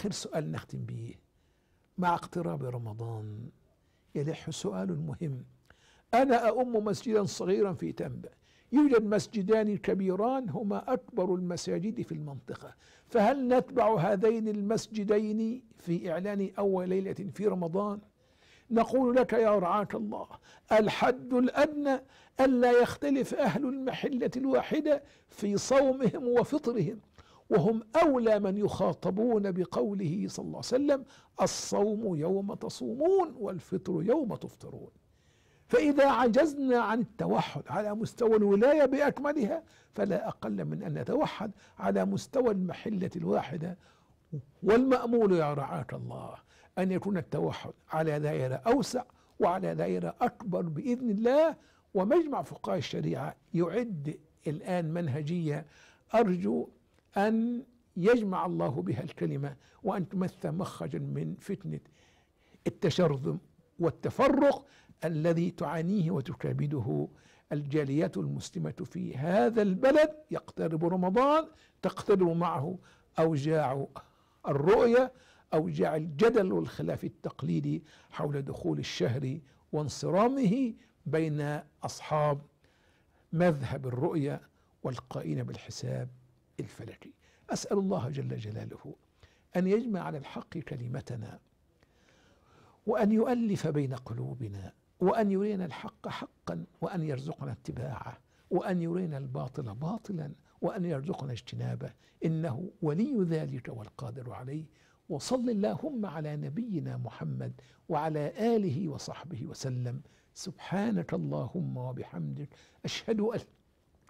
آخر سؤال نختم به مع اقتراب رمضان يلح سؤال مهم أنا أؤم مسجدا صغيرا في تنبأ يوجد مسجدان كبيران هما أكبر المساجد في المنطقة فهل نتبع هذين المسجدين في إعلان أول ليلة في رمضان نقول لك يا رعاك الله الحد الأدنى ألا يختلف أهل المحلة الواحدة في صومهم وفطرهم وهم أولى من يخاطبون بقوله صلى الله عليه وسلم الصوم يوم تصومون والفطر يوم تفطرون فإذا عجزنا عن التوحد على مستوى الولاية بأكملها فلا أقل من أن نتوحد على مستوى المحلة الواحدة والمأمول يا رعاك الله أن يكون التوحد على دائرة أوسع وعلى دائرة أكبر بإذن الله ومجمع فقهاء الشريعة يعد الآن منهجية أرجو أن يجمع الله بها الكلمة وأن تمثل مخرجا من فتنة التشرذم والتفرق الذي تعانيه وتكابده الجاليات المسلمة في هذا البلد يقترب رمضان تقترب معه أوجاع الرؤية أوجاع الجدل والخلاف التقليدي حول دخول الشهر وانصرامه بين أصحاب مذهب الرؤية والقائين بالحساب الفلكي أسأل الله جل جلاله أن يجمع على الحق كلمتنا وأن يؤلف بين قلوبنا وأن يرينا الحق حقا وأن يرزقنا اتباعه وأن يرينا الباطل باطلا وأن يرزقنا اجتنابه إنه ولي ذلك والقادر عليه وصل اللهم على نبينا محمد وعلى آله وصحبه وسلم سبحانك اللهم وبحمدك أشهد أن